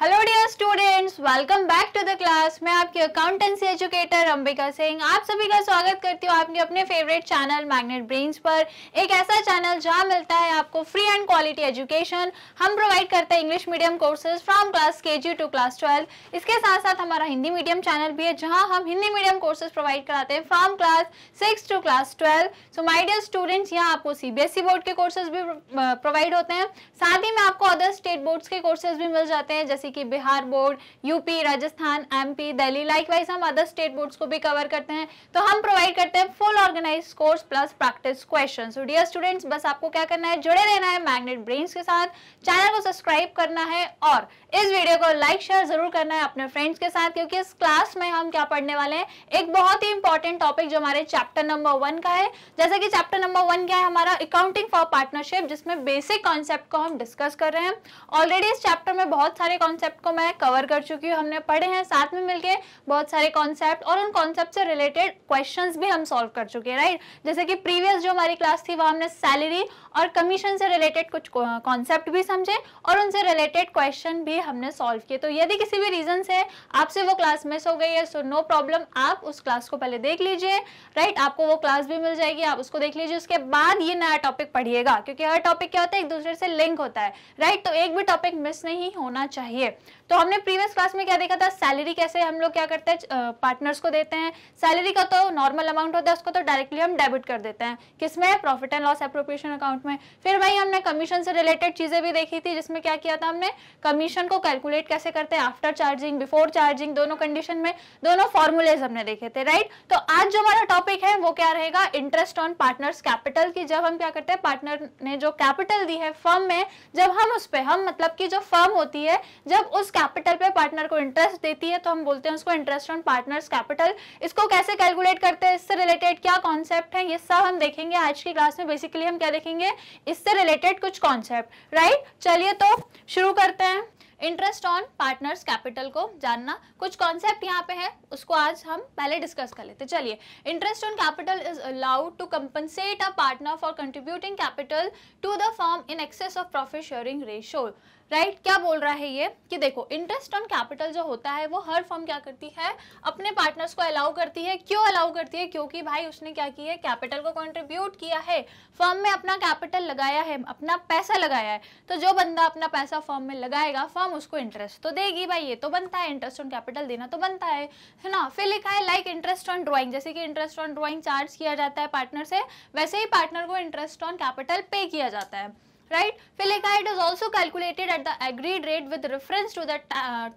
Hello dear students welcome back to the class मैं आपकी accountancy educator Ambika Singh आप सभी का स्वागत करती हूँ आपके अपने फेवरेट चैनल मैग्नेट ब्रेन्स पर एक ऐसा चैनल जहाँ मिलता है आपको फ्री एंड क्वालिटी एजुकेशन हम प्रोवाइड करते हैं English medium courses from class K G to class twelfth इसके साथ साथ हमारा हिंदी मीडियम चैनल भी है जहाँ हम हिंदी मीडियम कोर्सेज प्रोवाइड कराते हैं from class six to class twelve so my dear students यहाँ आपको सी बोर्ड e के कोर्सेज भी प्रोवाइड होते हैं साथ ही में आपको अदर स्टेट बोर्ड्स के कोर्सेज भी मिल जाते हैं जैसे जैसे कि Bihar board UP Rajasthan MP Delhi likewise हम अदर स्टेट बोर्ड्स को भी कवर करते हैं तो हम प्रोवाइड करते हैं full organise course plus practice question dear students बस आपको क्या करना है जुड़े रहना है मैग्नेट ब्रेन्स के साथ चैनल को सब्सक्राइब करना है और इस वीडियो को लाइक शेयर जरूर करना है अपने फ्रेंड्स के साथ क्योंकि इस क्लास में हम क्या पढ़ने वाले हैं एक बहुत ही इंपॉर्टेंट टॉपिक जो हमारे चैप्टर नंबर वन का है जैसे कि चैप्टर नंबर वन क्या है हमारा अकाउंटिंग फॉर पार्टनरशिप जिसमें बेसिक कॉन्सेप्ट को हम डिस्कस कर रहे हैं ऑलरेडी इस चैप्टर में बहुत सारे कॉन्सेप्ट को मैं कवर कर चुकी हूँ हमने पढ़े हैं साथ में मिलकर बहुत सारे कॉन्सेप्ट और उन कॉन्सेप्ट से रिलेटेड क्वेश्चन भी हम सॉल्व कर चुके हैं राइट जैसे कि प्रीवियस जो हमारी क्लास थी वह हमने सैलरी और कमीशन से रिलेटेड कुछ कॉन्सेप्ट भी समझे और उनसे रिलेटेड क्वेश्चन भी लिए हमने सॉल्व किए तो यदि किसी भी रीज़न से आपसे वो क्लास मिस हो गई है सो नो प्रॉब्लम आप उस क्लास को पहले देख लीजिए राइट right? आपको वो क्लास भी मिल जाएगी आप उसको देख लीजिए उसके बाद ये नया टॉपिक पढ़िएगा क्योंकि हर टॉपिक क्या होता है एक दूसरे से लिंक होता है राइट right? तो एक भी टॉपिक मिस नहीं होना चाहिए तो हमने प्रीवियस क्लास में क्या देखा था सैलरी कैसे हम लोग क्या करते हैं पार्टनर्स को देते हैं सैलरी का तो नॉर्मल अमाउंट होता है उसको तो डायरेक्टली हम डेबिट कर देते हैं किसमें profit and loss appropriation account में फिर वही हमने कमीशन से रिलेटेड चीज़ें भी देखी थी जिसमें क्या किया था हमने कमीशन को कैलकुलेट कैसे करते हैं आफ्टर चार्जिंग बिफोर चार्जिंग दोनों कंडीशन में दोनों फॉर्मुलेज हमने देखे थे राइट तो आज जो हमारा टॉपिक है वो क्या रहेगा इंटरेस्ट ऑन पार्टनर्स कैपिटल की जब हम क्या करते हैं पार्टनर ने जो कैपिटल दी है फर्म में जब हम उस पर हम मतलब की जो फर्म होती है जब उस कैपिटल पे पार्टनर को इंटरेस्ट देती है तो हम बोलते हैं उसको इंटरेस्ट ऑन पार्टनर्स कैपिटल इसको कैसे कैलकुलेट करते हैं इससे रिलेटेड क्या कॉन्सेप्ट है ये सब हम देखेंगे आज की क्लास में बेसिकली हम क्या देखेंगे इससे रिलेटेड कुछ कॉन्सेप्ट राइट चलिए तो शुरू करते हैं इंटरेस्ट ऑन पार्टनर्स कैपिटल को जानना कुछ कॉन्सेप्ट यहाँ पे है उसको आज हम पहले डिस्कस कर लेते चलिए interest on capital is allowed to compensate a partner for contributing capital to the firm in excess of profit sharing ratio right right? क्या बोल रहा है ये कि देखो इंटरेस्ट ऑन कैपिटल जो होता है वो हर फर्म क्या करती है अपने पार्टनर्स को अलाउ करती है क्यों अलाउ करती है क्योंकि भाई उसने क्या किया है कैपिटल को कंट्रीब्यूट किया है फर्म में अपना कैपिटल लगाया है अपना पैसा लगाया है तो जो बंदा अपना पैसा फर्म में लगाएगा फर्म उसको इंटरेस्ट तो देगी भाई ये तो बनता है इंटरेस्ट ऑन कैपिटल देना तो बनता है है ना फिर लिखा है लाइक इंटरेस्ट ऑन ड्रॉइंग जैसे कि इंटरेस्ट ऑन ड्रॉइंग चार्ज किया जाता है पार्टनर से वैसे ही पार्टनर को इंटरेस्ट ऑन कैपिटल पे किया जाता है right? Fillicaid is also calculated at the agreed rate with reference to the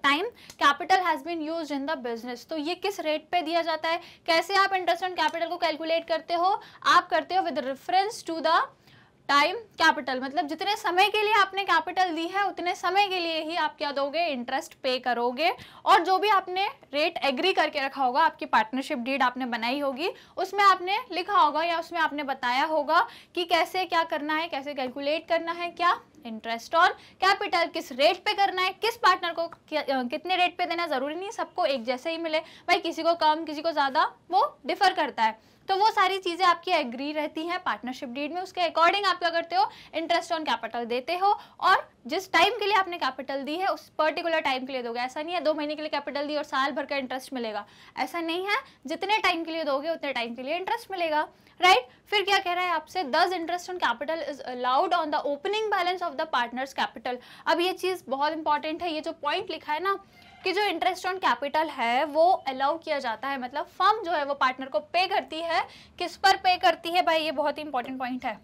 time capital has been used in the business. तो ये किस rate पे दिया जाता है कैसे आप इंटरेस्ट ऑन कैपिटल को कैलकुलेट करते हो आप करते हो with reference to the time capital मतलब जितने समय के लिए आपने कैपिटल दी है उतने समय के लिए ही आप क्या दोगे इंटरेस्ट पे करोगे और जो भी आपने रेट एग्री करके रखा होगा आपकी पार्टनरशिप डीड आपने बनाई होगी उसमें आपने लिखा होगा या उसमें आपने बताया होगा कि कैसे क्या करना है कैसे कैलकुलेट करना है क्या इंटरेस्ट ऑन कैपिटल किस रेट पे करना है किस पार्टनर को कितने रेट पे देना जरूरी नहीं सबको एक जैसे ही मिले भाई किसी को कम किसी को ज़्यादा वो डिफर करता है तो वो सारी चीज़ें आपकी एग्री रहती हैं पार्टनरशिप डीड में उसके अकॉर्डिंग आप क्या करते हो इंटरेस्ट ऑन कैपिटल देते हो और जिस टाइम के लिए आपने कैपिटल दी है उस पर्टिकुलर टाइम के लिए दोगे ऐसा नहीं है दो महीने के लिए कैपिटल दी और साल भर का इंटरेस्ट मिलेगा ऐसा नहीं है जितने टाइम के लिए दोगे उतने टाइम के लिए इंटरेस्ट मिलेगा राइट right? फिर क्या कह रहा है आपसे दस interest on capital is allowed on the opening balance of the partners capital अब ये चीज़ बहुत इंपॉर्टेंट है ये जो पॉइंट लिखा है ना कि जो इंटरेस्ट ऑन कैपिटल है वो अलाउ किया जाता है मतलब फर्म जो है वो पार्टनर को पे करती है किस पर पे करती है भाई ये बहुत ही इंपॉर्टेंट पॉइंट है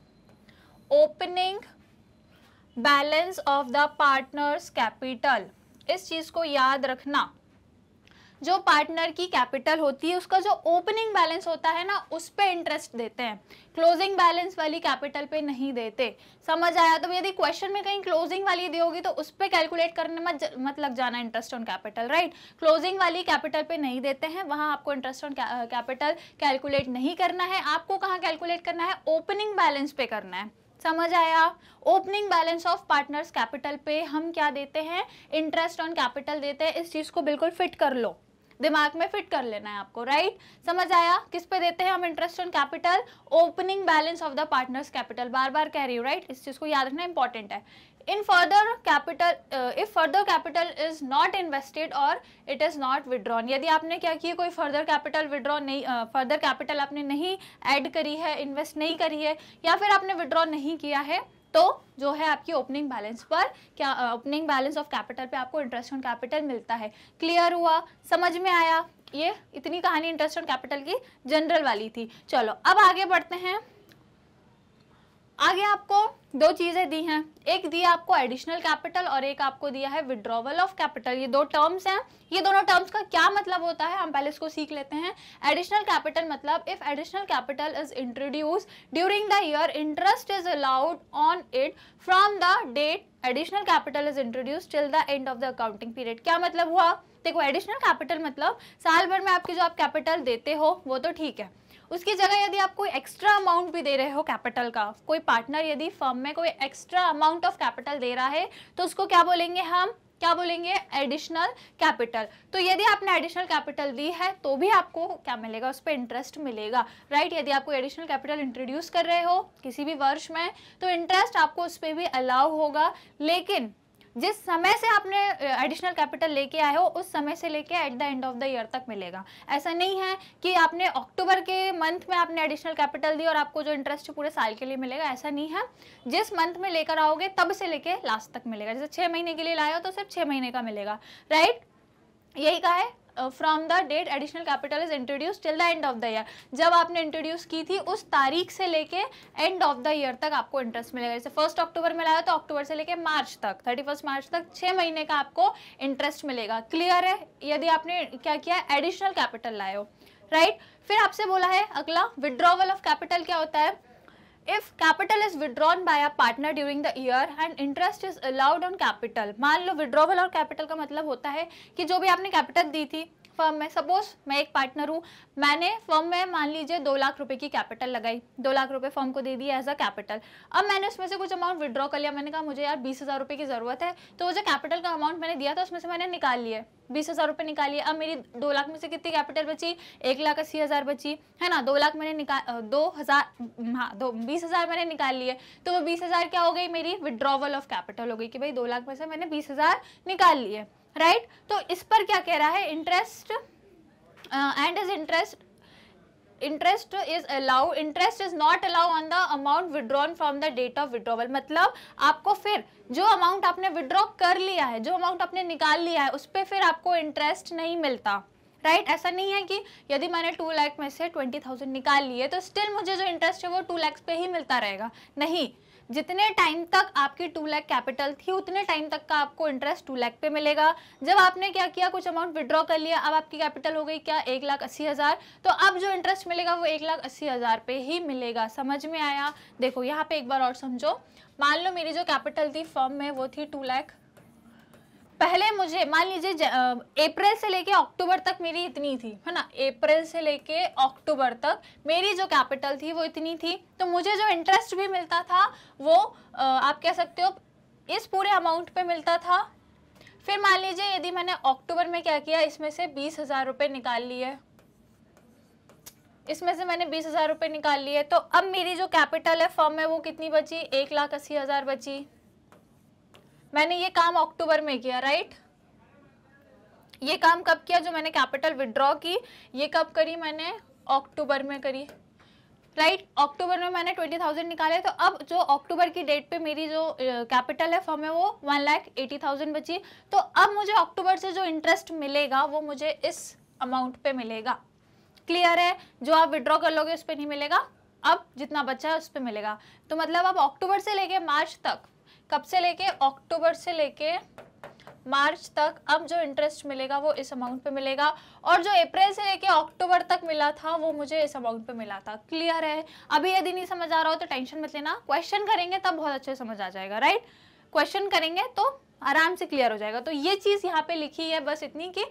opening balance of the partners capital इस चीज़ को याद रखना जो पार्टनर की कैपिटल होती है उसका जो ओपनिंग बैलेंस होता है ना उस पर इंटरेस्ट देते हैं क्लोजिंग बैलेंस वाली कैपिटल पे नहीं देते समझ आया तो यदि क्वेश्चन में कहीं क्लोजिंग वाली दी होगी तो उस पर कैलकुलेट करने में मत, मत लग जाना interest on capital right closing वाली कैपिटल पे नहीं देते हैं वहाँ आपको इंटरेस्ट ऑन कैपिटल कैलकुलेट नहीं करना है आपको कहाँ कैलकुलेट करना है ओपनिंग बैलेंस पे करना है समझ आया opening balance of partners capital पे हम क्या देते हैं इंटरेस्ट ऑन कैपिटल देते हैं इस चीज़ को बिल्कुल फिट कर लो दिमाग में फिट कर लेना है आपको राइट समझ आया किस पे देते हैं हम interest on capital opening balance of the partners capital बार बार कह रही हूँ राइट इस चीज़ को याद रखना इंपॉर्टेंट है इन further capital if further capital is not invested और इट इज़ नॉट विड्रॉन यदि आपने क्या किया कोई फर्दर कैपिटल withdraw नहीं uh, कैपिटल आपने नहीं एड करी है इन्वेस्ट नहीं करी है या फिर आपने विदड्रॉ नहीं किया है तो जो है आपकी ओपनिंग बैलेंस पर क्या ओपनिंग बैलेंस ऑफ कैपिटल पे आपको इंटरेस्ट ऑन कैपिटल मिलता है क्लियर हुआ समझ में आया ये इतनी कहानी इंटरेस्ट ऑन कैपिटल की जनरल वाली थी चलो अब आगे बढ़ते हैं आगे आपको दो चीज़ें दी हैं एक दी आपको एडिशनल कैपिटल और एक आपको दिया है विड्रॉवल ऑफ कैपिटल ये दो टर्म्स हैं ये दोनों टर्म्स का क्या मतलब होता है हम पहले इसको सीख लेते हैं एडिशनल कैपिटल मतलब if additional capital is introduce during the year interest is allowed on it from the date additional capital is introduce till the end of the accounting period क्या मतलब हुआ देखो एडिशनल कैपिटल मतलब साल भर में आपकी जो आप कैपिटल देते हो वो तो ठीक है उसकी जगह यदि आप कोई एक्स्ट्रा अमाउंट भी दे रहे हो कैपिटल का कोई पार्टनर यदि फर्म में कोई एक्स्ट्रा अमाउंट ऑफ कैपिटल दे रहा है तो उसको क्या बोलेंगे हम क्या बोलेंगे एडिशनल कैपिटल तो यदि आपने एडिशनल कैपिटल दी है तो भी आपको क्या मिलेगा उस पर इंटरेस्ट मिलेगा राइट यदि आप कोई एडिशनल कैपिटल इंट्रोड्यूस कर रहे हो किसी भी वर्ष में तो इंटरेस्ट आपको उस पर भी अलाउ होगा लेकिन जिस समय से आपने एडिशनल कैपिटल लेके आए हो उस समय से लेके at the end of the year तक मिलेगा ऐसा नहीं है कि आपने अक्टूबर के मंथ में आपने एडिशनल कैपिटल दी और आपको जो इंटरेस्ट पूरे साल के लिए मिलेगा ऐसा नहीं है जिस मंथ में लेकर आओगे तब से लेके लास्ट तक मिलेगा जैसे छः महीने के लिए लाए हो तो सिर्फ छः महीने का मिलेगा राइट यही कहा है from the date additional capital is introduce till the end of the year जब आपने इंट्रोड्यूस की थी उस तारीख से लेके एंड ऑफ द ईयर तक आपको इंटरेस्ट मिलेगा जैसे फर्स्ट अक्टूबर में लाया तो अक्टूबर से लेके मार्च तक थर्टी फर्स्ट मार्च तक छः महीने का आपको इंटरेस्ट मिलेगा क्लियर है यदि आपने क्या किया एडिशनल कैपिटल लाए हो राइट right? फिर आपसे बोला है अगला विड्रॉवल ऑफ कैपिटल क्या होता है if capital is withdrawn by a partner during the year and interest is allowed on capital मान लो विड्रॉवल और कैपिटल का मतलब होता है कि जो भी आपने कैपिटल दी थी फर्म में सपोज मैं एक पार्टनर हूँ मैंने फर्म में मान लीजिए दो लाख रुपए की कैपिटल लगाई दो लाख रुपए फर्म को दे दी एज अ कैपिटल अब मैंने उसमें से कुछ अमाउंट विड्रॉ कर लिया मैंने कहा मुझे यार बीस हज़ार रुपये की ज़रूरत है तो वो जो कैपिटल का अमाउंट मैंने दिया था उसमें से मैंने निकाल लिया बीस हज़ार रुपये निकालिए अब मेरी दो लाख में से कितनी कैपिटल बची एक लाख अस्सी हज़ार बची है ना दो लाख मैंने निकाल दो हज़ार हाँ दो बीस हज़ार मैंने निकाल लिए तो वो बीस हज़ार क्या हो गई मेरी विड्रॉवल ऑफ कैपिटल हो गई कि भाई दो लाख में से मैंने बीस हज़ार निकाल लिए राइट right? तो इस पर क्या कह रहा है interest and is interest interest is allow interest is not allow on the amount withdrawn from the date of withdrawal मतलब आपको फिर जो अमाउंट आपने विड्रॉ कर लिया है जो अमाउंट आपने निकाल लिया है उस पर फिर आपको इंटरेस्ट नहीं मिलता राइट right? ऐसा नहीं है कि यदि मैंने टू लैख में से ट्वेंटी थाउजेंड निकाल लिए तो स्टिल मुझे जो इंटरेस्ट है वो टू लैक्स पे ही मिलता रहेगा नहीं जितने टाइम तक आपकी टू लैख कैपिटल थी उतने टाइम तक का आपको इंटरेस्ट टू लैख पे मिलेगा जब आपने क्या किया कुछ अमाउंट विड्रॉ कर लिया अब आपकी कैपिटल हो गई क्या एक लाख अस्सी हज़ार तो अब जो इंटरेस्ट मिलेगा वो एक लाख अस्सी हज़ार पे ही मिलेगा समझ में आया देखो यहाँ पे एक बार और समझो मान लो मेरी जो कैपिटल थी फॉर्म में वो थी टू लैख पहले मुझे मान लीजिए अप्रैल से लेके अक्टूबर तक मेरी इतनी थी है ना अप्रैल से लेके अक्टूबर तक मेरी जो कैपिटल थी वो इतनी थी तो मुझे जो इंटरेस्ट भी मिलता था वो आ, आप कह सकते हो इस पूरे अमाउंट पे मिलता था फिर मान लीजिए यदि मैंने अक्टूबर में क्या किया इसमें से बीस हज़ार रुपये निकाल लिए इसमें से मैंने बीस हज़ार रुपये निकाल लिए तो अब मेरी जो कैपिटल है फॉर्म में वो कितनी बची एक लाख अस्सी हज़ार बची मैंने ये काम अक्टूबर में किया राइट ये काम कब किया जो मैंने कैपिटल विड्रॉ की ये कब करी मैंने अक्टूबर में करी राइट right? अक्टूबर में मैंने ट्वेंटी थाउजेंड निकाले तो अब जो अक्टूबर की डेट पे मेरी जो कैपिटल है फॉर्म है वो वन लाख एटी थाउजेंड बची तो अब मुझे अक्टूबर से जो इंटरेस्ट मिलेगा वो मुझे इस अमाउंट पे मिलेगा क्लियर है जो आप विड्रॉ कर लोगे उस पर नहीं मिलेगा अब जितना बचा है उस पर मिलेगा तो मतलब अब अक्टूबर से लेके मार्च तक कब से लेके अक्टूबर से लेके मार्च तक अब जो इंटरेस्ट मिलेगा वो इस अमाउंट पे मिलेगा और जो अप्रैल से लेके अक्टूबर तक मिला था वो मुझे इस अमाउंट पे मिला था क्लियर है अभी यदि नहीं समझ आ रहा हो तो टेंशन मत लेना क्वेश्चन करेंगे तब बहुत अच्छे समझ आ जाएगा राइट क्वेश्चन करेंगे तो आराम से क्लियर हो जाएगा तो ये चीज़ यहाँ पे लिखी है बस इतनी कि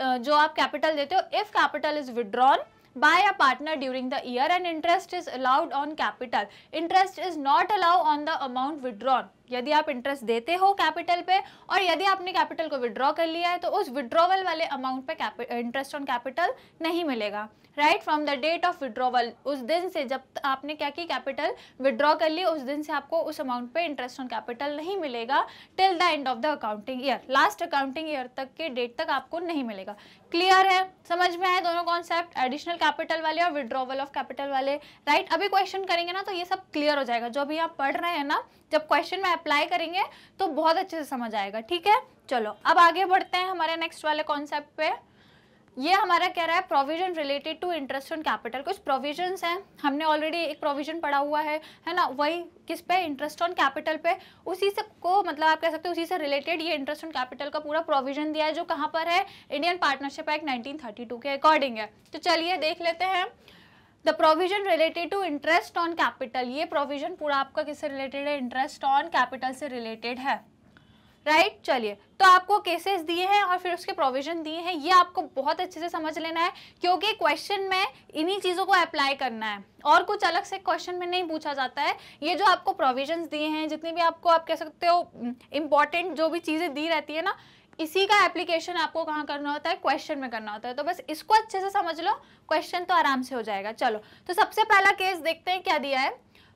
जो आप कैपिटल देते हो if capital is withdrawn by a partner during the year and interest is allowed on capital interest is not allowed on the amount withdrawn यदि आप इंटरेस्ट देते हो कैपिटल पे और यदि आपने कैपिटल को विड्रॉ कर लिया है तो उस विड्रॉवल वाले अमाउंट पे इंटरेस्ट ऑन कैपिटल नहीं मिलेगा right from the date of withdrawal उस दिन से जब आपने क्या की कैपिटल विड्रॉ कर ली उस दिन से आपको उस अमाउंट पे इंटरेस्ट ऑन कैपिटल नहीं मिलेगा till the end of the accounting year last accounting year तक के डेट तक आपको नहीं मिलेगा क्लियर है समझ में आए दोनों कॉन्सेप्ट एडिशनल कैपिटल वाले और विड्रॉवल ऑफ कैपिटल वाले राइट right? अभी क्वेश्चन करेंगे ना तो ये सब क्लियर हो जाएगा जो अभी आप पढ़ रहे हैं ना जब क्वेश्चन में अप्लाई करेंगे तो बहुत अच्छे से समझ आएगा ठीक है चलो अब आगे बढ़ते हैं हमारे नेक्स्ट वाले कॉन्सेप्ट पे ये हमारा कह रहा है provision related to interest on capital कुछ प्रोविजंस हैं हमने ऑलरेडी एक प्रोविजन पढ़ा हुआ है है ना वही किस पे इंटरेस्ट ऑन कैपिटल पे उसी से को मतलब आप कह सकते हो उसी से रिलेटेड ये इंटरेस्ट ऑन कैपिटल का पूरा प्रोविजन दिया है जो कहाँ पर है इंडियन पार्टनरशिप एक्ट 1932 के अकॉर्डिंग है तो चलिए देख लेते हैं the provision related to interest on capital ये प्रोविजन पूरा आपका किससे रिलेटेड है इंटरेस्ट ऑन कैपिटल से रिलेटेड है राइट right? चलिए तो आपको केसेस दिए हैं और फिर उसके प्रोविजन दिए हैं ये आपको बहुत अच्छे से समझ लेना है क्योंकि क्वेश्चन में इन्हीं चीज़ों को अप्लाई करना है और कुछ अलग से क्वेश्चन में नहीं पूछा जाता है ये जो आपको प्रोविजंस दिए हैं जितने भी आपको आप कह सकते हो इम्पॉर्टेंट जो भी चीज़ें दी रहती है ना इसी का एप्लीकेशन आपको कहाँ करना होता है क्वेश्चन में करना होता है तो बस इसको अच्छे से समझ लो क्वेश्चन तो आराम से हो जाएगा चलो तो सबसे पहला केस देखते हैं क्या दिया है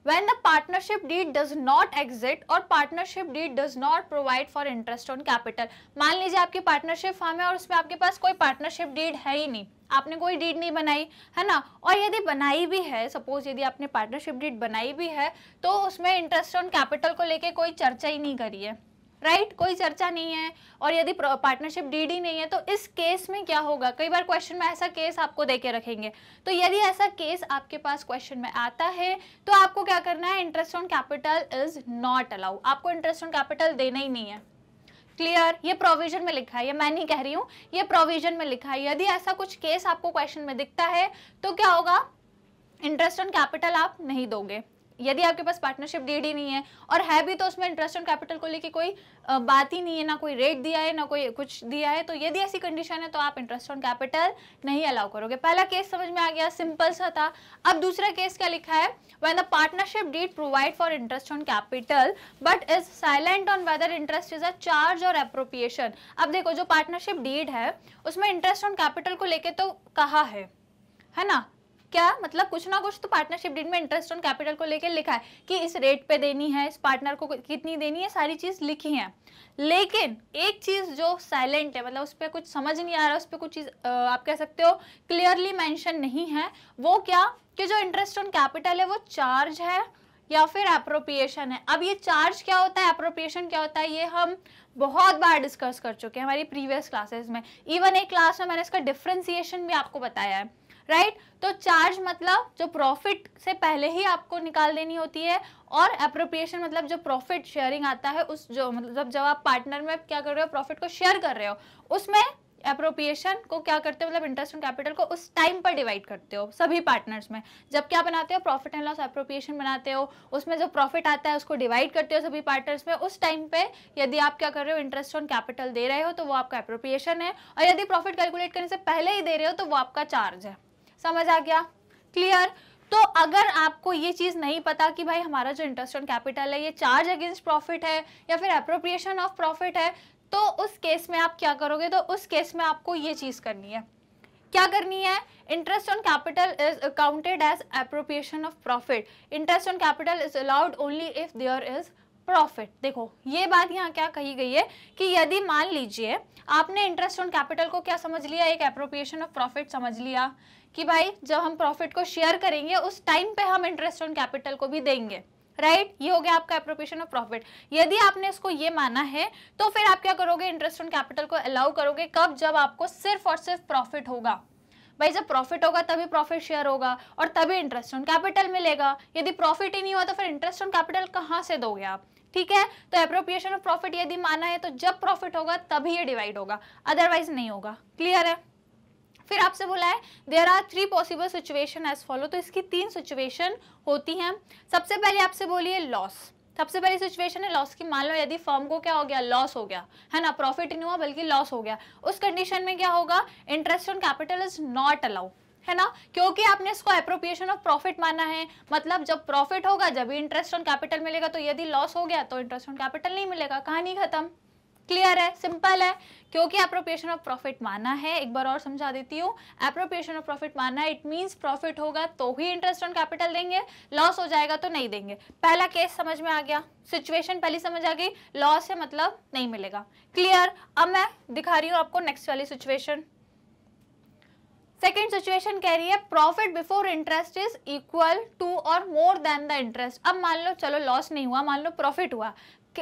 when the partnership deed does not exist और partnership deed does not provide for interest on capital मान लीजिए आपकी पार्टनरशिप फॉर्म है और उसमें आपके पास कोई पार्टनरशिप डीड है ही नहीं आपने कोई डीड नहीं बनाई है ना और यदि बनाई भी है सपोज यदि आपने पार्टनरशिप डीड बनाई भी है तो उसमें इंटरेस्ट ऑन कैपिटल को लेके कोई चर्चा ही नहीं करी है राइट right? कोई चर्चा नहीं है और यदि पार्टनरशिप डीडी नहीं है तो इस केस में क्या होगा कई बार क्वेश्चन में ऐसा केस आपको दे के रखेंगे तो यदि ऐसा केस आपके पास क्वेश्चन में आता है तो आपको क्या करना है interest on capital is not allow आपको इंटरेस्ट ऑन कैपिटल देना ही नहीं है क्लियर ये प्रोविजन में लिखा है ये मैं नहीं कह रही हूँ ये प्रोविजन में लिखा है यदि ऐसा कुछ केस आपको क्वेश्चन में दिखता है तो क्या होगा इंटरेस्ट ऑन कैपिटल आप नहीं दोगे यदि आपके पास पार्टनरशिप डीड ही नहीं है और है भी तो उसमें इंटरेस्ट ऑन कैपिटल को लेके कोई बात ही नहीं है ना कोई रेट दिया है ना कोई कुछ दिया है तो यदि ऐसी कंडीशन है तो आप इंटरेस्ट ऑन कैपिटल नहीं अलाउ करोगे पहला केस समझ में आ गया सिंपल सा था अब दूसरा केस क्या लिखा है when the partnership deed provide for interest on capital but is silent on whether interest is a charge और अप्रोप्रिएशन अब देखो जो पार्टनरशिप डीड है उसमें इंटरेस्ट ऑन कैपिटल को लेके तो कहा है है ना क्या मतलब कुछ ना कुछ तो पार्टनरशिप डीड में इंटरेस्ट ऑन कैपिटल को लेकर लिखा है कि इस रेट पे देनी है इस पार्टनर को कितनी देनी है सारी चीज़ लिखी है लेकिन एक चीज़ जो साइलेंट है मतलब उस पर कुछ समझ नहीं आ रहा उस पर कुछ चीज़ आप कह सकते हो क्लियरली मैंशन नहीं है वो क्या कि जो इंटरेस्ट ऑन कैपिटल है वो चार्ज है या फिर अप्रोप्रिएशन है अब ये चार्ज क्या होता है अप्रोप्रिएशन क्या होता है ये हम बहुत बार डिस्कस कर चुके हैं हमारी प्रीवियस क्लासेस में इवन एक क्लास में मैंने इसका डिफ्रेंसिएशन भी आपको बताया है राइट तो चार्ज मतलब जो प्रॉफिट से पहले ही आपको निकाल देनी होती है और अप्रोप्रिएशन मतलब जो प्रॉफिट शेयरिंग आता है उस जो मतलब जब आप पार्टनर में क्या कर रहे हो प्रॉफिट को शेयर कर रहे हो उसमें अप्रोप्रिएशन को क्या करते हो मतलब इंटरेस्ट ऑन कैपिटल को उस टाइम पर डिवाइड करते हो सभी पार्टनर्स में जब क्या बनाते हो प्रॉफिट एंड लॉस अप्रोप्रिएशन बनाते हो उसमें जो प्रॉफिट आता है उसको डिवाइड करते हो सभी पार्टनर्स में उस टाइम पे यदि आप क्या कर रहे हो इंटरेस्ट ऑन कैपिटल दे रहे हो तो वो आपका अप्रोप्रिएशन है और यदि प्रॉफिट कैलकुलेट करने से पहले ही दे रहे हो तो वो आपका चार्ज है समझ आ गया क्लियर तो अगर आपको ये चीज़ नहीं पता कि भाई हमारा जो इंटरेस्ट ऑन कैपिटल है ये चार्ज अगेंस्ट प्रॉफिट है या फिर अप्रोप्रिएशन ऑफ प्रॉफिट है तो उस केस में आप क्या करोगे तो उस केस में आपको ये चीज़ करनी है क्या करनी है interest on capital is accounted as appropriation of profit interest on capital is allowed only if there is profit देखो ये बात यहाँ क्या कही गई है कि यदि मान लीजिए आपने इंटरेस्ट ऑन कैपिटल को क्या समझ लिया एक अप्रोप्रिएशन ऑफ प्रॉफिट समझ लिया कि भाई जब हम प्रॉफिट को शेयर करेंगे उस टाइम पे हम इंटरेस्ट ऑन कैपिटल को भी देंगे राइट right? ये हो गया आपका अप्रोप्रिएशन ऑफ प्रॉफिट यदि आपने इसको ये माना है तो फिर आप क्या करोगे इंटरेस्ट ऑन कैपिटल को अलाउ करोगे कब जब आपको सिर्फ और सिर्फ प्रॉफिट होगा भाई जब प्रॉफिट होगा तभी प्रॉफिट शेयर होगा और तभी इंटरेस्ट ऑन कैपिटल मिलेगा यदि प्रॉफिट ही नहीं हुआ तो फिर इंटरेस्ट ऑन कैपिटल कहाँ से दोगे आप ठीक है तो अप्रोप्रिएशन ऑफ प्रॉफिट यदि माना है तो जब प्रॉफिट होगा तभी ये डिवाइड होगा अदरवाइज नहीं होगा क्लियर है फिर आपसे बोला है there are three possible situation as follow तो इसकी तीन सिचुएशन होती हैं सबसे पहले आपसे बोलिए लॉस सबसे पहली सिचुएशन है लॉस की मान लो यदि फर्म को क्या हो गया लॉस हो गया है ना प्रॉफिट नहीं हुआ बल्कि लॉस हो गया उस कंडीशन में क्या होगा interest on capital is not allow है ना क्योंकि आपने इसको अप्रोप्रिएशन ऑफ प्रॉफिट माना है मतलब जब प्रॉफिट होगा जब इंटरेस्ट ऑन कैपिटल मिलेगा तो यदि लॉस हो गया तो इंटरेस्ट ऑन कैपिटल नहीं मिलेगा कहानी खत्म क्लियर है सिंपल है क्योंकि अप्रोप्रिएशन ऑफ प्रॉफिट माना है एक बार और समझा देती हूँ अप्रोप्रिएशन ऑफ प्रॉफिट माना है इट मींस प्रॉफिट होगा तो ही इंटरेस्ट ऑन कैपिटल देंगे लॉस हो जाएगा तो नहीं देंगे पहला केस समझ में आ गया सिचुएशन पहली समझ आ गई लॉस है मतलब नहीं मिलेगा क्लियर अब मैं दिखा रही हूँ आपको नेक्स्ट वाली सिचुएशन सेकेंड सिचुएशन कह रही है profit before interest is equal to और मोर देन द इंटरेस्ट अब मान लो चलो लॉस नहीं हुआ मान लो प्रॉफिट हुआ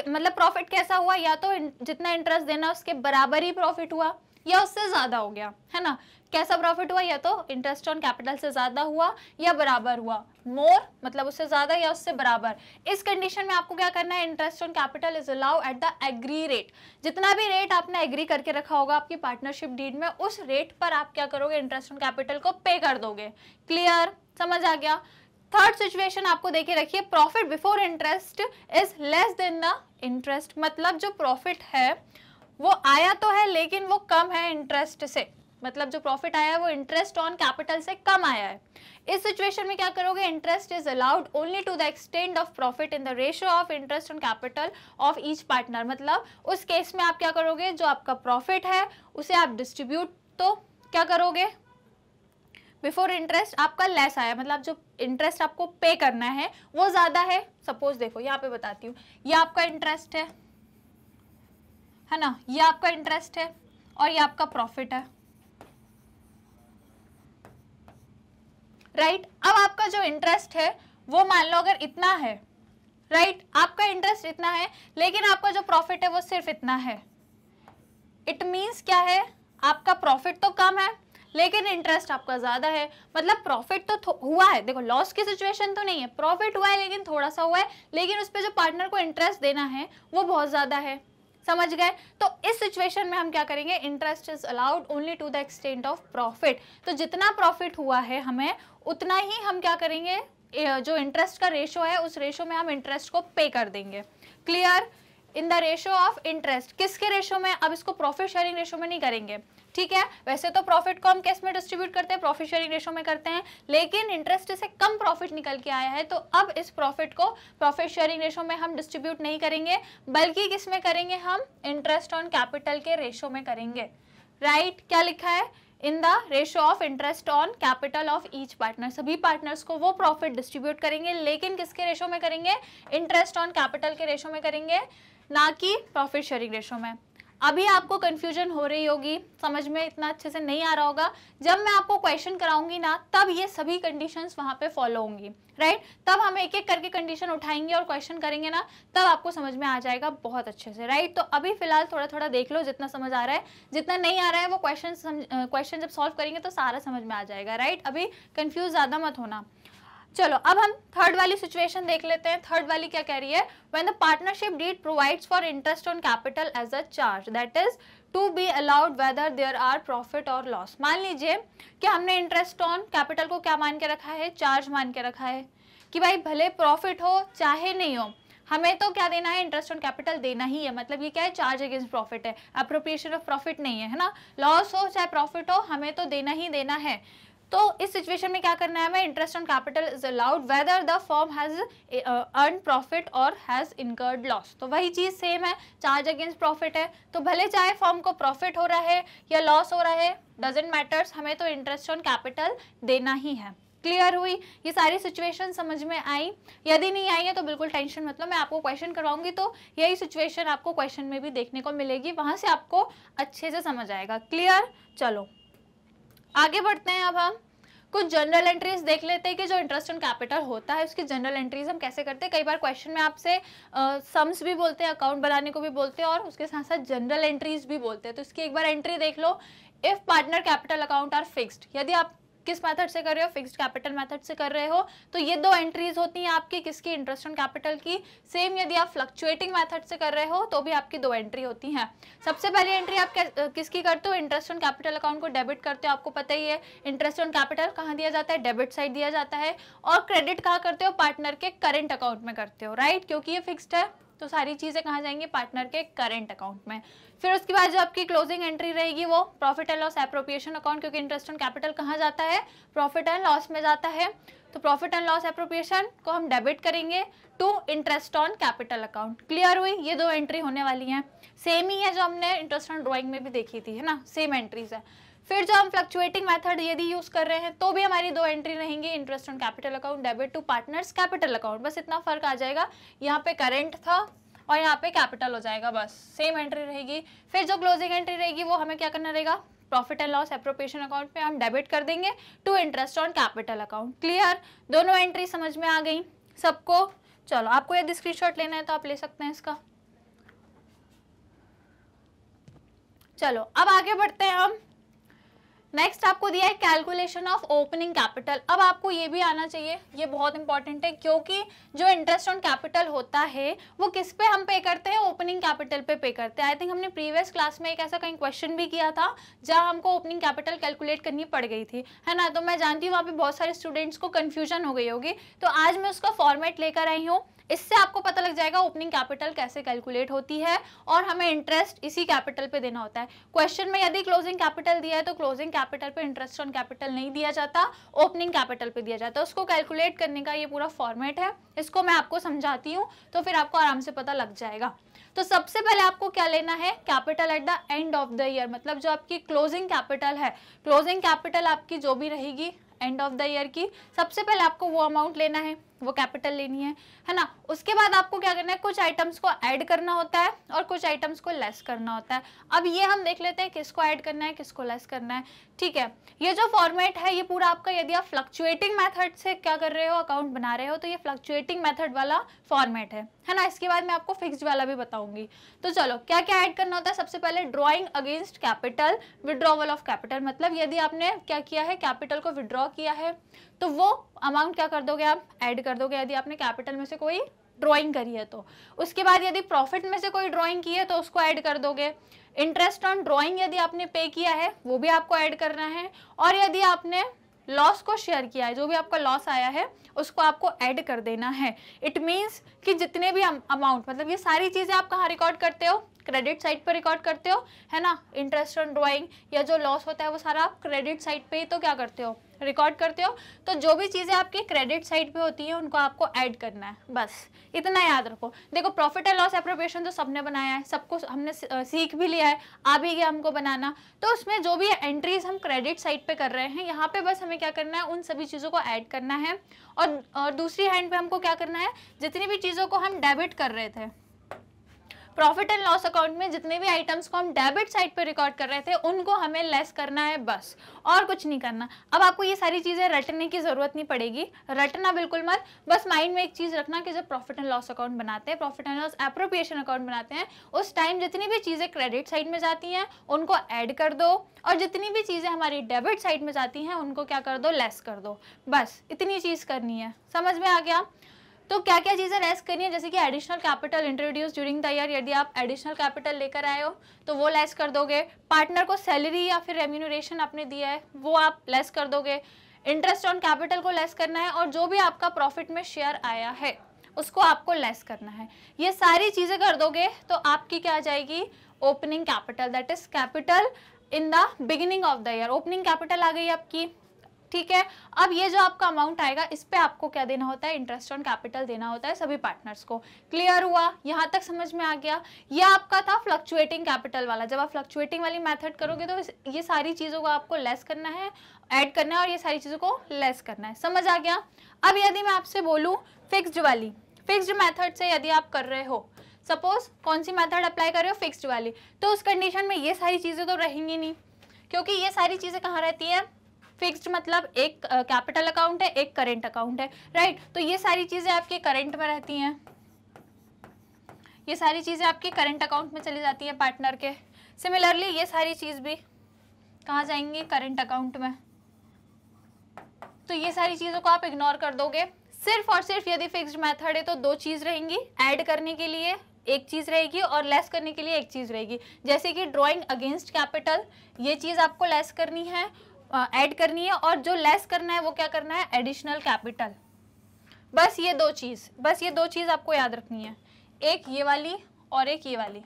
मतलब प्रॉफिट कैसा हुआ या तो जितना इंटरेस्ट देना उसके बराबर ही प्रॉफिट हुआ या उससे ज़्यादा हो गया है ना कैसा प्रॉफिट हुआ या तो इंटरेस्ट ऑन कैपिटल से ज़्यादा हुआ या बराबर हुआ मोर मतलब उससे ज़्यादा या उससे बराबर इस कंडीशन में आपको क्या करना है interest on capital is allow at the agree rate जितना भी रेट आपने एग्री करके रखा होगा आपकी पार्टनरशिप डीड में उस रेट पर आप क्या करोगे इंटरेस्ट ऑन कैपिटल को पे कर दोगे क्लियर समझ आ गया थर्ड सिचुएशन आपको देखे रखिए profit before interest is less than the interest मतलब जो प्रॉफिट है वो आया तो है लेकिन वो कम है इंटरेस्ट से मतलब जो प्रॉफिट आया है वो इंटरेस्ट ऑन कैपिटल से कम आया है इस सिचुएशन में क्या करोगे interest is allowed only to the extent of profit in the ratio of interest on capital of each partner मतलब उस केस में आप क्या करोगे जो आपका प्रॉफिट है उसे आप डिस्ट्रीब्यूट तो क्या करोगे बिफोर इंटरेस्ट आपका लेस आया मतलब जो इंटरेस्ट आपको पे करना है वो ज़्यादा है सपोज देखो यहाँ पे बताती हूँ ये आपका इंटरेस्ट है है ना ये आपका इंटरेस्ट है और ये आपका प्रॉफिट है राइट right? अब आपका जो इंटरेस्ट है वो मान लो अगर इतना है राइट right? आपका इंटरेस्ट इतना है लेकिन आपका जो प्रॉफिट है वो सिर्फ इतना है इट मीन्स क्या है आपका प्रॉफिट तो कम है लेकिन इंटरेस्ट आपका ज़्यादा है मतलब प्रॉफिट तो हुआ है देखो लॉस की सिचुएशन तो नहीं है प्रॉफिट हुआ है लेकिन थोड़ा सा हुआ है लेकिन उस पर जो पार्टनर को इंटरेस्ट देना है वो बहुत ज़्यादा है समझ गए तो इस सिचुएशन में हम क्या करेंगे interest is allowed only to the extent of profit तो जितना प्रॉफिट हुआ है हमें उतना ही हम क्या करेंगे जो इंटरेस्ट का रेशो है उस रेशो में हम इंटरेस्ट को पे कर देंगे clear in the ratio of interest किसके रेशो में अब इसको प्रॉफिट शेयरिंग रेशो में नहीं करेंगे ठीक है वैसे तो प्रॉफिट को हम कैस में डिस्ट्रीब्यूट करते हैं प्रॉफिट शेयरिंग रेशो में करते हैं लेकिन इंटरेस्ट से कम प्रॉफिट निकल के आया है तो अब इस प्रॉफिट को प्रॉफिट शेयरिंग रेशो में हम डिस्ट्रीब्यूट नहीं करेंगे बल्कि किस में करेंगे हम इंटरेस्ट ऑन कैपिटल के रेशो में करेंगे राइट right? क्या लिखा है in the ratio of interest on capital of each partner सभी पार्टनर्स को वो प्रॉफिट डिस्ट्रीब्यूट करेंगे लेकिन किसके रेशो में करेंगे इंटरेस्ट ऑन कैपिटल के रेशो में करेंगे ना कि प्रॉफिट शेयरिंग रेशो में अभी आपको कंफ्यूजन हो रही होगी समझ में इतना अच्छे से नहीं आ रहा होगा जब मैं आपको क्वेश्चन कराऊंगी ना तब ये सभी कंडीशंस वहाँ पे फॉलो होंगी राइट तब हम एक एक करके कंडीशन उठाएंगे और क्वेश्चन करेंगे ना तब आपको समझ में आ जाएगा बहुत अच्छे से राइट तो अभी फिलहाल थोड़ा थोड़ा देख लो जितना समझ आ रहा है जितना नहीं आ रहा है वो क्वेश्चन क्वेश्चन जब सॉल्व करेंगे तो सारा समझ में आ जाएगा राइट अभी कन्फ्यूज ज़्यादा मत होना चलो अब हम थर्ड वाली सिचुएशन देख लेते हैं थर्ड वाली क्या कह रही है when the partnership deed provides for interest on capital as a charge that is to be allowed whether there are profit और लॉस मान लीजिए कि हमने इंटरेस्ट ऑन कैपिटल को क्या मान के रखा है चार्ज मान के रखा है कि भाई भले प्रॉफिट हो चाहे नहीं हो हमें तो क्या देना है इंटरेस्ट ऑन कैपिटल देना ही है मतलब ये क्या है चार्ज अगेंस्ट प्रॉफिट है अप्रोप्रिएशन ऑफ प्रॉफिट नहीं है है ना लॉस हो चाहे प्रॉफिट हो हमें तो देना ही देना है तो इस सिचुएशन में क्या करना है हमें interest on capital is allowed whether the firm has earn profit और हैज़ इनकर्ड लॉस तो वही चीज़ सेम है चार्ज अगेंस्ट प्रॉफिट है तो भले चाहे फॉर्म को प्रॉफिट हो रहा है या लॉस हो रहा है डजेंट मैटर्स हमें तो इंटरेस्ट ऑन कैपिटल देना ही है क्लियर हुई ये सारी सिचुएशन समझ में आई यदि नहीं आई है तो बिल्कुल टेंशन मतलब मैं आपको क्वेश्चन करवाऊंगी तो यही सिचुएशन आपको क्वेश्चन में भी देखने को मिलेगी वहां से आपको अच्छे से समझ आएगा क्लियर चलो आगे बढ़ते हैं अब हम कुछ जनरल एंट्रीज देख लेते हैं कि जो इंटरेस्ट ऑन कैपिटल होता है उसकी जनरल एंट्रीज हम कैसे करते हैं कई बार क्वेश्चन में आपसे सम्स भी बोलते हैं अकाउंट बनाने को भी बोलते हैं और उसके साथ साथ जनरल एंट्रीज भी बोलते हैं तो इसकी एक बार एंट्री देख लो if partner capital account are fixed यदि आप किस मेथड से कर रहे हो फिक्स्ड कैपिटल मेथड से कर रहे हो तो ये दो एंट्रीज होती हैं आपकी किसकी इंटरेस्ट ऑन कैपिटल की सेम यदि आप फ्लक्चुएटिंग मैथड से कर रहे हो तो भी आपकी दो एंट्री होती हैं सबसे पहली एंट्री आप किसकी करते हो इंटरेस्ट ऑन कैपिटल अकाउंट को डेबिट करते हो आपको पता ही है इंटरेस्ट ऑन कैपिटल कहाँ दिया जाता है डेबिट साइड दिया जाता है और क्रेडिट कहाँ करते हो पार्टनर के करेंट अकाउंट में करते हो राइट क्योंकि ये फिक्सड है तो सारी चीज़ें कहाँ जाएंगी पार्टनर के करेंट अकाउंट में फिर उसके बाद जो आपकी क्लोजिंग एंट्री रहेगी वो profit and loss appropriation account क्योंकि इंटरेस्ट ऑन कैपिटल कहाँ जाता है प्रॉफिट एंड लॉस में जाता है तो प्रॉफिट एंड लॉस अप्रोप्रिएशन को हम डेबिट करेंगे to interest on capital account clear हुई ये दो एंट्री होने वाली हैं सेम ही है जो हमने इंटरेस्ट ऑन ड्रॉइंग में भी देखी थी है ना सेम एंट्रीज है फिर जो हम फ्लक्चुएटिंग मेथड यदि यूज कर रहे हैं तो भी हमारी दो एंट्री रहेंगी interest on capital account debit to partners capital account बस इतना फर्क आ जाएगा यहाँ पे करेंट था और यहाँ पे कैपिटल हो जाएगा बस सेम एंट्री रहेगी फिर जो क्लोजिंग एंट्री रहेगी वो हमें क्या करना रहेगा profit and loss appropriation account में हम डेबिट कर देंगे to interest on capital account clear दोनों एंट्री समझ में आ गई सबको चलो आपको यदि स्क्रीनशॉट लेना है तो आप ले सकते हैं इसका चलो अब आगे बढ़ते हैं हम नेक्स्ट आपको दिया है कैलकुलेशन ऑफ ओपनिंग कैपिटल अब आपको ये भी आना चाहिए ये बहुत इंपॉर्टेंट है क्योंकि जो इंटरेस्ट ऑन कैपिटल होता है वो किस पे हम पे करते हैं ओपनिंग कैपिटल पे पे करते हैं आई थिंक हमने प्रीवियस क्लास में एक ऐसा कहीं क्वेश्चन भी किया था जहाँ हमको ओपनिंग कैपिटल कैलकुलेट करनी पड़ गई थी है ना तो मैं जानती हूँ वहाँ पर बहुत सारे स्टूडेंट्स को कन्फ्यूजन हो गई होगी तो आज मैं उसका फॉर्मेट लेकर आई हूँ इससे आपको पता लग जाएगा ओपनिंग कैपिटल कैसे कैलकुलेट होती है और हमें इंटरेस्ट इसी कैपिटल पे देना होता है क्वेश्चन में यदि क्लोजिंग कैपिटल दिया है तो क्लोजिंग कैपिटल पे इंटरेस्ट ऑन कैपिटल नहीं दिया जाता ओपनिंग कैपिटल पे दिया जाता है उसको कैलकुलेट करने का ये पूरा फॉर्मेट है इसको मैं आपको समझाती हूँ तो फिर आपको आराम से पता लग जाएगा तो सबसे पहले आपको क्या लेना है capital at the end of the year मतलब जो आपकी क्लोजिंग कैपिटल है क्लोजिंग कैपिटल आपकी जो भी रहेगी एंड ऑफ द ईयर की सबसे पहले आपको वो अमाउंट लेना है वो कैपिटल लेनी है है ना उसके बाद आपको क्या करना है कुछ आइटम्स को ऐड करना होता है और कुछ आइटम्स को लेस करना होता है अब ये हम देख लेते हैं किसको ऐड करना है किसको लेस करना है ठीक है ये जो फॉर्मेट है ये पूरा आपका यदि आप फ्लक्चुएटिंग मैथड से क्या कर रहे हो अकाउंट बना रहे हो तो ये फ्लक्चुएटिंग मैथड वाला फॉर्मेट है है ना इसके बाद मैं आपको फिक्स वाला भी बताऊंगी तो चलो क्या क्या ऐड करना होता है सबसे पहले drawing against capital withdrawal of capital मतलब यदि आपने क्या किया है कैपिटल को विड्रॉ किया है तो वो अमाउंट क्या कर दोगे आप ऐड कर दोगे यदि आपने कैपिटल में से कोई ड्राइंग करी है तो उसके बाद यदि प्रॉफिट में से कोई ड्राइंग की है तो उसको ऐड कर दोगे इंटरेस्ट ऑन ड्राइंग यदि आपने पे किया है वो भी आपको ऐड करना है और यदि आपने लॉस को शेयर किया है जो भी आपका लॉस आया है उसको आपको ऐड कर देना है इट मीन्स कि जितने भी अमाउंट मतलब ये सारी चीज़ें आप कहाँ रिकॉर्ड करते हो क्रेडिट साइट पर रिकॉर्ड करते हो है ना इंटरेस्ट ऑन ड्राइंग या जो लॉस होता है वो सारा आप क्रेडिट साइट पे ही तो क्या करते हो रिकॉर्ड करते हो तो जो भी चीज़ें आपके क्रेडिट साइड पे होती हैं उनको आपको ऐड करना है बस इतना याद रखो देखो प्रॉफिट एंड लॉस एप्रोप्रिएशन तो सबने बनाया है सबको हमने सीख भी लिया है आ भी गया हमको बनाना तो उसमें जो भी एंट्रीज हम क्रेडिट साइड पर कर रहे हैं यहाँ पे बस हमें क्या करना है उन सभी चीज़ों को ऐड करना है और, और दूसरी हैंड पर हमको क्या करना है जितनी भी चीज़ों को हम डेबिट कर रहे थे प्रॉफिट एंड लॉस अकाउंट में जितने भी आइटम्स को हम डेबिट साइड पे रिकॉर्ड कर रहे थे उनको हमें लेस करना है बस और कुछ नहीं करना अब आपको ये सारी चीज़ें रटने की ज़रूरत नहीं पड़ेगी रटना बिल्कुल मत बस माइंड में एक चीज़ रखना कि जब प्रॉफिट एंड लॉस अकाउंट बनाते हैं profit and loss appropriation account बनाते हैं उस टाइम जितनी भी चीज़ें क्रेडिट साइड में जाती हैं उनको ऐड कर दो और जितनी भी चीज़ें हमारी डेबिट साइड में जाती हैं उनको क्या कर दो लेस कर दो बस इतनी चीज़ करनी है समझ में आ गया तो क्या क्या चीज़ें लेस करनी है जैसे कि additional capital introduce during the year यदि आप एडिशनल कैपिटल लेकर आए हो तो वो लेस कर दोगे पार्टनर को सैलरी या फिर रेम्यूनरेशन आपने दिया है वो आप लेस कर दोगे इंटरेस्ट ऑन कैपिटल को लेस करना है और जो भी आपका प्रॉफिट में शेयर आया है उसको आपको लेस करना है ये सारी चीज़ें कर दोगे तो आपकी क्या आ जाएगी opening capital that is capital in the beginning of the year opening capital आ गई आपकी ठीक है अब ये जो आपका अमाउंट आएगा इस पर आपको क्या देना होता है इंटरेस्ट ऑन कैपिटल देना होता है सभी पार्टनर्स को क्लियर हुआ यहाँ तक समझ में आ गया ये आपका था फ्लक्चुएटिंग कैपिटल वाला जब आप फ्लक्चुएटिंग वाली मैथड करोगे तो ये सारी चीज़ों को आपको लेस करना है ऐड करना है और ये सारी चीज़ों को लेस करना है समझ आ गया अब यदि मैं आपसे बोलूँ फिक्सड वाली फिक्सड मैथड से यदि आप कर रहे हो सपोज कौन सी मैथड अप्लाई कर रहे हो फिक्सड वाली तो उस कंडीशन में ये सारी चीज़ें तो रहेंगी नहीं क्योंकि ये सारी चीज़ें कहाँ रहती हैं फिक्स्ड मतलब एक कैपिटल अकाउंट है एक करेंट अकाउंट है राइट तो ये सारी चीज़ें आपके करेंट में रहती हैं ये सारी चीज़ें आपके करेंट अकाउंट में चली जाती हैं पार्टनर के सिमिलरली ये सारी चीज़ भी कहाँ जाएंगी करेंट अकाउंट में तो ये सारी चीज़ों को आप इग्नोर कर दोगे सिर्फ और सिर्फ यदि फिक्स्ड मेथड है तो दो चीज़ रहेंगी ऐड करने के लिए एक चीज़ रहेगी और लेस करने के लिए एक चीज़ रहेगी जैसे कि ड्राइंग अगेंस्ट कैपिटल ये चीज़ आपको लेस करनी है ऐड करनी है और जो लेस करना है वो क्या करना है एडिशनल कैपिटल बस ये दो चीज़ बस ये दो चीज़ आपको याद रखनी है एक ये वाली और एक ये वाली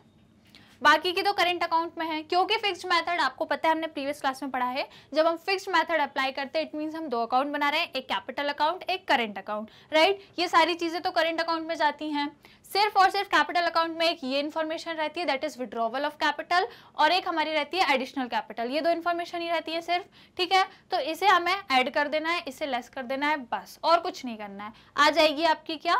बाकी की तो करंट अकाउंट में है क्योंकि फिक्स मेथड आपको पता है हमने प्रीवियस क्लास में पढ़ा है जब हम फिक्स मेथड अप्लाई करते हैं इट मीन्स हम दो अकाउंट बना रहे हैं एक कैपिटल अकाउंट एक करेंट अकाउंट राइट ये सारी चीज़ें तो करेंट अकाउंट में जाती हैं सिर्फ और सिर्फ कैपिटल अकाउंट में एक ये इन्फॉर्मेशन रहती है that is withdrawal of capital और एक हमारी रहती है एडिशनल कैपिटल ये दो इन्फॉर्मेशन ही रहती है सिर्फ ठीक है तो इसे हमें ऐड कर देना है इसे लेस कर देना है बस और कुछ नहीं करना है आ जाएगी आपकी क्या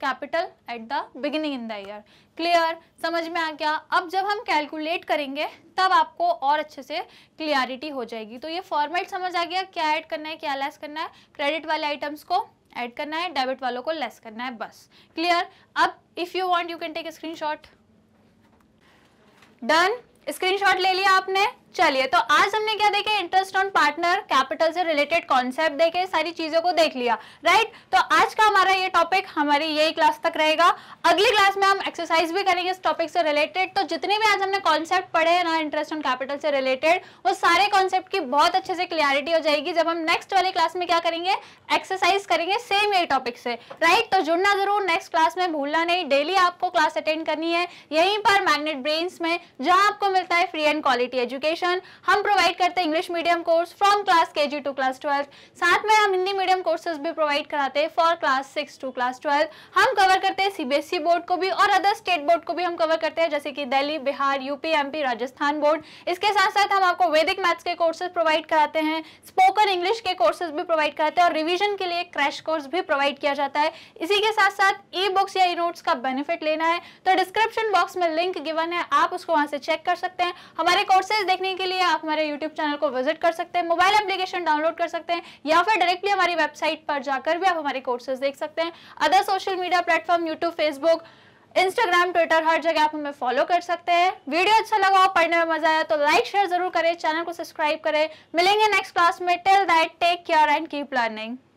capital at the beginning in the year clear समझ में आ गया अब जब हम कैलकुलेट करेंगे तब आपको और अच्छे से क्लियरिटी हो जाएगी तो ये फॉर्मेट समझ आ गया क्या ऐड करना है क्या लेस करना है क्रेडिट वाले आइटम्स को ऐड करना है डेबिट वालों को लेस करना है बस क्लियर अब if you want you can take screen shot done shot ले लिया आपने चलिए तो आज हमने क्या देखे इंटरेस्ट ऑन पार्टनर कैपिटल से रिलेटेड कॉन्सेप्ट देखे सारी चीजों को देख लिया राइट तो आज का हमारा ये टॉपिक हमारी यही क्लास तक रहेगा अगली क्लास में हम एक्सरसाइज भी करेंगे इस टॉपिक से रिलेटेड तो जितने भी आज हमने कॉन्सेप्ट पढ़े हैं ना इंटरेस्ट ऑन कैपिटल से रिलेटेड वो सारे कॉन्सेप्ट की बहुत अच्छे से क्लियरिटी हो जाएगी जब हम नेक्स्ट वाली क्लास में क्या करेंगे एक्सरसाइज करेंगे सेम यही टॉपिक से राइट तो जुड़ना जरूर नेक्स्ट क्लास में भूलना नहीं डेली आपको क्लास अटेंड करनी है यहीं पर मैग्नेट ब्रेन्स में जहां आपको मिलता है free and quality education education हम प्रोवाइड करते हैं English medium course from class के टू क्लास ट्वेल्थ साथ में हम हिंदी मीडियम कोर्सेज भी प्रोवाइड कराते हैं for class six to class twelfth हम कवर करते हैं सीबीएसई बोर्ड e को भी और अदर स्टेट बोर्ड को भी हम कवर करते हैं जैसे कि Delhi Bihar UP MP Rajasthan board इसके साथ साथ हम आपको वैदिक मैथ्स के कोर्सेज प्रोवाइड कराते हैं स्पोकन इंग्लिश के कोर्सेज भी प्रोवाइड कराते हैं और रिविजन के लिए क्रैश कोर्स भी प्रोवाइड किया जाता है इसी के साथ साथ ई बुक्स या ई नोट्स का बेनिफिट लेना है तो डिस्क्रिप्शन बॉक्स में लिंक गिवन है आप उसको वहां से चेक कर सकते हैं हमारे कोर्सेज देखने देखने के लिए आप हमारे यूट्यूब चैनल को विजिट कर सकते हैं मोबाइल एप्लीकेशन डाउनलोड कर सकते हैं या फिर डायरेक्टली हमारी वेबसाइट पर जाकर भी आप हमारे कोर्सेज देख सकते हैं other social media platform YouTube Facebook Instagram Twitter हर जगह आप हमें फॉलो कर सकते हैं वीडियो अच्छा लगा हो पढ़ने में मजा आया तो लाइक शेयर जरूर करें चैनल को सब्सक्राइब करें मिलेंगे नेक्स्ट क्लास में till that take care and keep learning